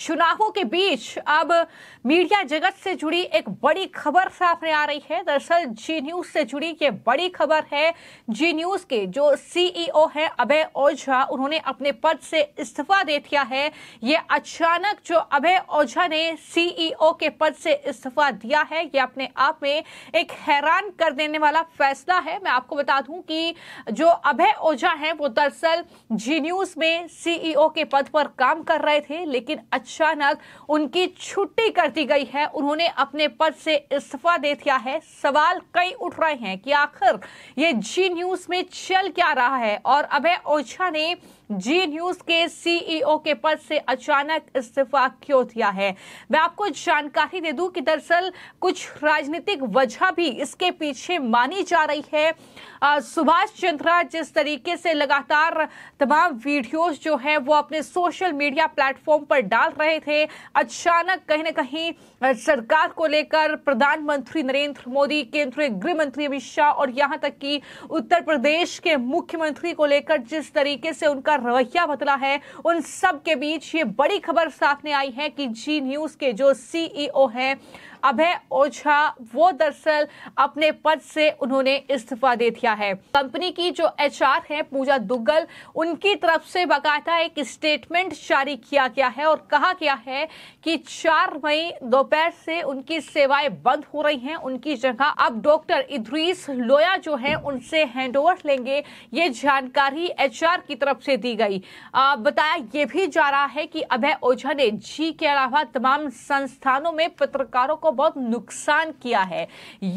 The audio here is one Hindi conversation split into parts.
चुनावों के बीच अब मीडिया जगत से जुड़ी एक बड़ी खबर सामने आ रही है दरअसल जी न्यूज से जुड़ी ये बड़ी खबर है जी न्यूज के जो सीईओ e हैं अभय ओझा उन्होंने अपने पद से इस्तीफा दे दिया है ये अचानक जो अभय ओझा ने सीईओ e के पद से इस्तीफा दिया है ये अपने आप में एक हैरान कर देने वाला फैसला है मैं आपको बता दूं कि जो अभय ओझा है वो दरअसल जी न्यूज में सीईओ e के पद पर काम कर रहे थे लेकिन अचानक उनकी छुट्टी कर दी गई है उन्होंने अपने पद से इस्तीफा दे दिया है सवाल कई उठ रहे हैं कि आखिर ये जी न्यूज में चल क्या रहा है और अभय ओझा ने जी न्यूज के सीईओ e के पद से अचानक इस्तीफा क्यों दिया है मैं आपको जानकारी दे दूं कि दरअसल कुछ राजनीतिक वजह भी इसके पीछे मानी जा रही है सुभाष चंद्रा जिस तरीके से लगातार तमाम वीडियोस जो है वो अपने सोशल मीडिया प्लेटफॉर्म पर डाल डाल रहे थे अचानक कहीं ना कहीं सरकार को लेकर प्रधानमंत्री नरेंद्र मोदी केंद्रीय गृह मंत्री अमित शाह और यहां तक कि उत्तर प्रदेश के मुख्यमंत्री को लेकर जिस तरीके से उनका रवैया बदला है उन सब के बीच ये बड़ी खबर सामने आई है कि जी न्यूज के जो सीईओ e हैं अभय ओझा वो दरअसल अपने पद से उन्होंने इस्तीफा दे दिया है कंपनी की जो एचआर है पूजा दुग्गल उनकी तरफ से बकायदा एक स्टेटमेंट जारी किया गया है और कहा कहा गया है कि चार मई दोपहर से उनकी सेवाएं बंद हो रही हैं उनकी जगह अब डॉक्टर इद्रीस लोया जो है उनसे हैंडओवर लेंगे ये जानकारी एचआर की तरफ से दी गई आ, बताया ये भी जा रहा है कि अभय ओझा ने जी के अलावा तमाम संस्थानों में पत्रकारों को बहुत नुकसान किया है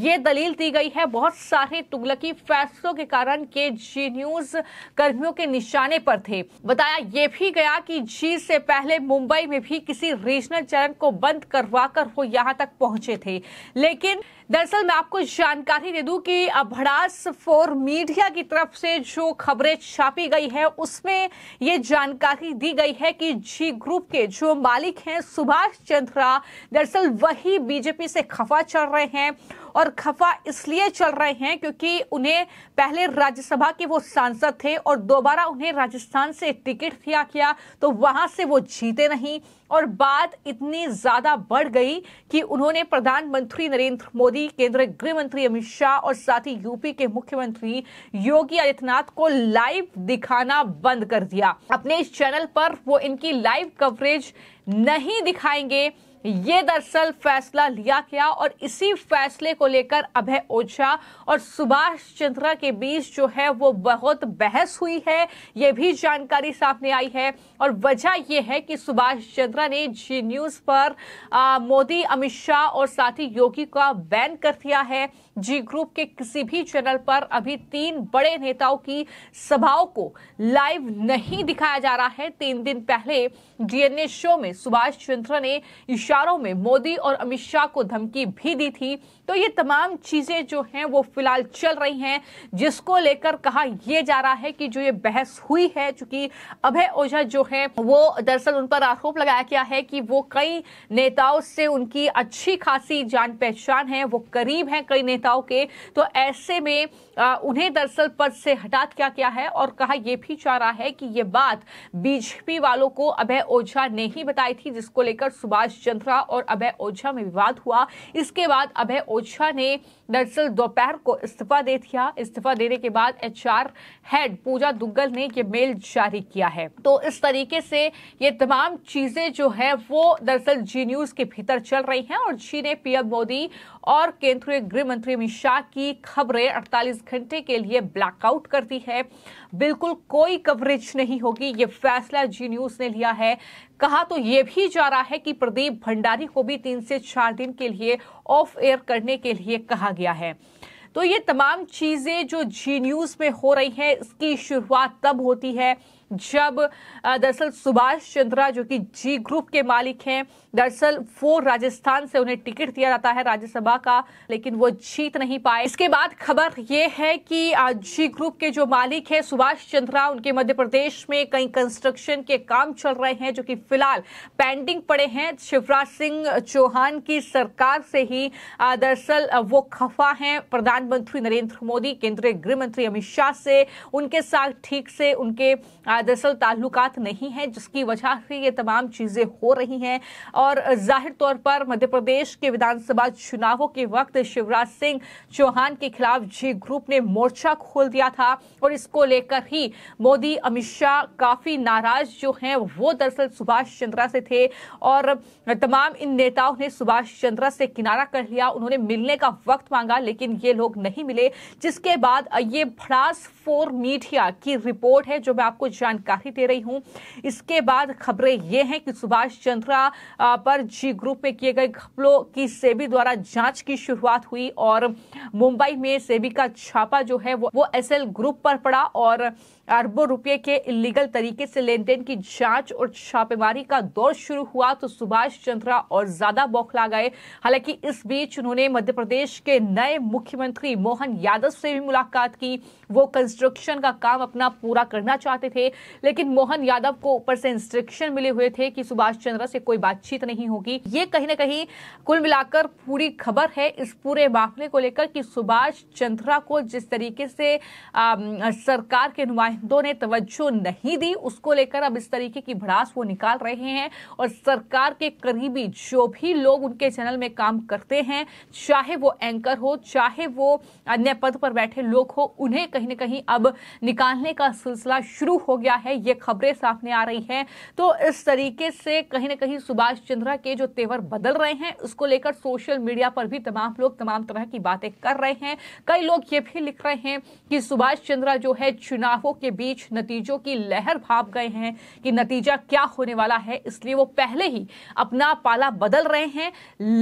ये दलील दी गई है बहुत सारे तुगलकी फैसलों के कारण के जी न्यूज कर्मियों के निशाने पर थे बताया ये भी गया कि जी से पहले मुंबई में भी किसी रीजनल चैनल को बंद करवाकर वो यहाँ तक पहुंचे थे लेकिन दरअसल मैं आपको जानकारी दे दूं कि भड़ास फोर मीडिया की तरफ से जो खबरें छापी गई है उसमें ये जानकारी दी गई है कि जी ग्रुप के जो मालिक हैं सुभाष चंद्रा दरअसल वही बीजेपी से खफा चढ़ रहे हैं और खफा इसलिए चल रहे हैं क्योंकि उन्हें पहले राज्यसभा के वो सांसद थे और दोबारा उन्हें राजस्थान से टिकट दिया गया तो वहां से वो जीते नहीं और बात इतनी ज्यादा बढ़ गई कि उन्होंने प्रधानमंत्री नरेंद्र मोदी केंद्रीय गृह मंत्री अमित शाह और साथ ही यूपी के मुख्यमंत्री योगी आदित्यनाथ को लाइव दिखाना बंद कर दिया अपने इस चैनल पर वो इनकी लाइव कवरेज नहीं दिखाएंगे ये दरअसल फैसला लिया गया और इसी फैसले को लेकर अभय ओझा और सुभाष चंद्रा के बीच जो है वो बहुत बहस हुई है ये भी जानकारी सामने आई है और वजह यह है कि सुभाष चंद्रा ने जी न्यूज पर मोदी अमित शाह और साथ ही योगी का बैन कर दिया है जी ग्रुप के किसी भी चैनल पर अभी तीन बड़े नेताओं की सभाओं को लाइव नहीं दिखाया जा रहा है तीन दिन पहले डीएनए शो में सुभाष चंद्रा ने इशारों में मोदी और अमित शाह को धमकी भी दी थी तो ये तमाम चीज़ें जो हैं वो फिलहाल चल रही हैं जिसको लेकर कहा यह जा रहा है कि जो ये बहस हुई है चूंकि अभय ओझा जो है वो दरअसल उन पर आरोप लगाया गया है कि वो कई नेताओं से उनकी अच्छी खासी जान पहचान है वो करीब है कई नेताओं के तो ऐसे में आ, उन्हें दरअसल पद से हटा क्या क्या है और कहा यह भी जा रहा है कि ये बात बीजेपी वालों को अभय ओझा ने ही बताई थी जिसको लेकर सुभाष चंद्र चोपड़ा और अभय ओझा में विवाद हुआ इसके बाद अभय ओझा ने दरअसल दोपहर को इस्तीफा दे दिया इस्तीफा देने के बाद एच हेड पूजा दुग्गल ने यह मेल जारी किया है तो इस तरीके से ये तमाम चीजें जो है वो दरअसल जी न्यूज के भीतर चल रही हैं और जी ने पीएम मोदी और केंद्रीय गृह मंत्री अमित शाह की खबरें 48 घंटे के लिए ब्लैकआउट कर दी है बिल्कुल कोई कवरेज नहीं होगी ये फैसला जी न्यूज ने लिया है कहा तो यह भी जा रहा है कि प्रदीप भंडारी को भी तीन से चार दिन के लिए ऑफ एयर करने के लिए कहा गया है तो ये तमाम चीजें जो जी न्यूज में हो रही हैं इसकी शुरुआत तब होती है जब दरअसल सुभाष चंद्रा जो कि जी ग्रुप के मालिक हैं दरअसल वो राजस्थान से उन्हें टिकट दिया जाता है राज्यसभा का लेकिन वो जीत नहीं पाए इसके बाद खबर ये है कि जी ग्रुप के जो मालिक है सुभाष चंद्रा उनके मध्य प्रदेश में कई कंस्ट्रक्शन के काम चल रहे हैं जो कि फिलहाल पेंडिंग पड़े हैं शिवराज सिंह चौहान की सरकार से ही दरअसल वो खफा हैं प्रधानमंत्री नरेंद्र मोदी केंद्रीय गृह मंत्री अमित शाह से उनके साथ ठीक से उनके दरअसल ताल्लुकात नहीं है जिसकी वजह से ये तमाम चीज़ें हो रही हैं और जाहिर तौर पर मध्य प्रदेश के विधानसभा चुनावों के वक्त शिवराज सिंह चौहान के खिलाफ जी ग्रुप ने मोर्चा खोल दिया था और इसको लेकर ही मोदी अमित शाह काफ़ी नाराज जो हैं वो दरअसल सुभाष चंद्रा से थे और तमाम इन नेताओं ने सुभाष चंद्रा से किनारा कर लिया उन्होंने मिलने का वक्त मांगा लेकिन ये लोग नहीं मिले जिसके बाद ये भड़ास फोर मीडिया की रिपोर्ट है जो मैं आपको जान जानकारी दे रही हूं इसके बाद खबरें ये हैं कि सुभाष चंद्रा पर जी ग्रुप में किए गए घपलों की सेबी द्वारा जांच की शुरुआत हुई और मुंबई में सेबी का छापा जो है वो, वो एस ग्रुप पर पड़ा और अरबों रुपये के इलीगल तरीके से लेन देन की जांच और छापेमारी का दौर शुरू हुआ तो सुभाष चंद्रा और ज्यादा बौखला गए हालांकि इस बीच उन्होंने मध्य प्रदेश के नए मुख्यमंत्री मोहन यादव से भी मुलाकात की वो कंस्ट्रक्शन का काम अपना पूरा करना चाहते थे लेकिन मोहन यादव को ऊपर से इंस्ट्रक्शन मिले हुए थे कि सुभाष चंद्र से कोई बातचीत नहीं होगी ये कहीं ना कहीं कुल मिलाकर पूरी खबर है इस पूरे मामले को लेकर कि सुभाष चंद्रा को जिस तरीके से आ, सरकार के नुमाइंदों ने तवज्जो नहीं दी उसको लेकर अब इस तरीके की भड़ास वो निकाल रहे हैं और सरकार के करीबी जो भी लोग उनके चैनल में काम करते हैं चाहे वो एंकर हो चाहे वो अन्य पद पर बैठे लोग हो उन्हें कहीं ना कहीं अब निकालने का सिलसिला शुरू हो गया है ये खबरें सामने आ रही हैं तो इस तरीके से कहीं ना कहीं सुभाष चंद्रा के जो तेवर बदल रहे हैं उसको लेकर सोशल मीडिया पर भी तमाम लोग तमाम तरह की बातें कर रहे हैं कई लोग ये भी लिख रहे हैं कि सुभाष चंद्रा जो है चुनावों के बीच नतीजों की लहर भाप गए हैं कि नतीजा क्या होने वाला है इसलिए वो पहले ही अपना पाला बदल रहे हैं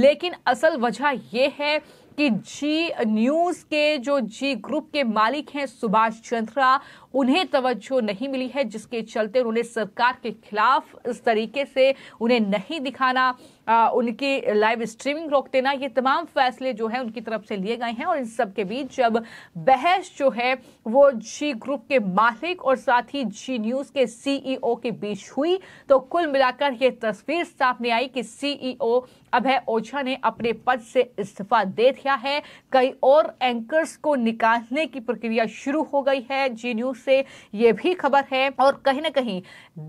लेकिन असल वजह यह है कि जी न्यूज़ के जो जी ग्रुप के मालिक हैं सुभाष चंद्रा उन्हें तवज्जो नहीं मिली है जिसके चलते उन्होंने सरकार के खिलाफ इस तरीके से उन्हें नहीं दिखाना आ, उनकी लाइव स्ट्रीमिंग रोक देना ये तमाम फैसले जो है उनकी तरफ से लिए गए हैं और इन सब के बीच जब बहस जो है वो जी ग्रुप के मालिक और साथ ही जी न्यूज़ के सीईओ e के बीच हुई तो कुल मिलाकर ये तस्वीर सामने आई कि सीईओ e अभय ओझा ने अपने पद से इस्तीफा दे संख्या है कई और एंकर्स को निकालने की प्रक्रिया शुरू हो गई है जी न्यूज से यह भी खबर है और कहीं ना कहीं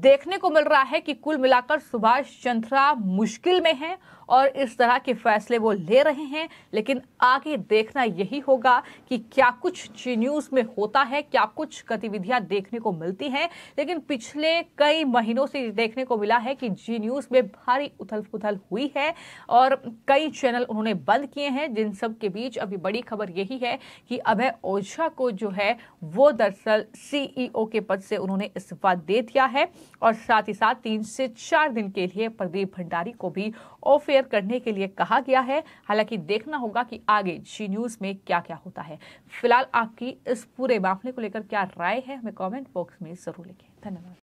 देखने को मिल रहा है कि कुल मिलाकर सुभाष चंद्रा मुश्किल में है और इस तरह के फैसले वो ले रहे हैं लेकिन आगे देखना यही होगा कि क्या कुछ जी न्यूज में होता है क्या कुछ गतिविधियां देखने को मिलती हैं लेकिन पिछले कई महीनों से देखने को मिला है कि जी न्यूज में भारी उथल पुथल हुई है और कई चैनल उन्होंने बंद किए हैं जिन सब के बीच अभी बड़ी खबर यही है कि अभय ओझा को जो है वो दरअसल सीईओ e के पद से उन्होंने इस्तीफा दे दिया है और साथ ही साथ तीन से चार दिन के लिए प्रदीप भंडारी को भी ऑफेयर शेयर करने के लिए कहा गया है हालांकि देखना होगा कि आगे जी न्यूज़ में क्या क्या होता है फिलहाल आपकी इस पूरे मामले को लेकर क्या राय है हमें कॉमेंट बॉक्स में ज़रूर लिखें धन्यवाद